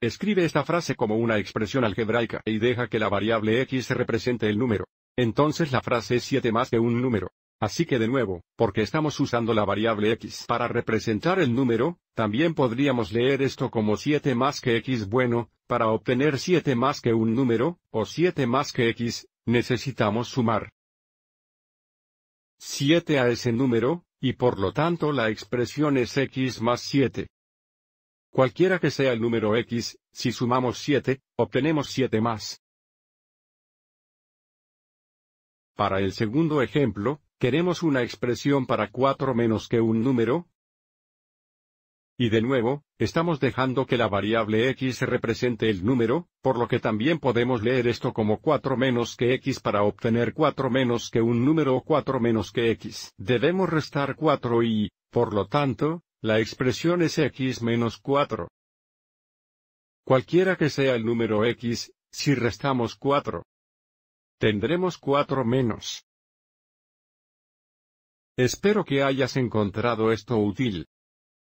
Escribe esta frase como una expresión algebraica y deja que la variable x represente el número. Entonces la frase es 7 más que un número. Así que de nuevo, porque estamos usando la variable x para representar el número, también podríamos leer esto como 7 más que x bueno, para obtener 7 más que un número, o 7 más que x, necesitamos sumar 7 a ese número, y por lo tanto la expresión es x más 7. Cualquiera que sea el número x, si sumamos 7, obtenemos 7 más. Para el segundo ejemplo, queremos una expresión para 4 menos que un número. Y de nuevo, estamos dejando que la variable x represente el número, por lo que también podemos leer esto como 4 menos que x para obtener 4 menos que un número o 4 menos que x. Debemos restar 4 y, por lo tanto, la expresión es x menos 4. Cualquiera que sea el número x, si restamos 4, tendremos 4 menos. Espero que hayas encontrado esto útil.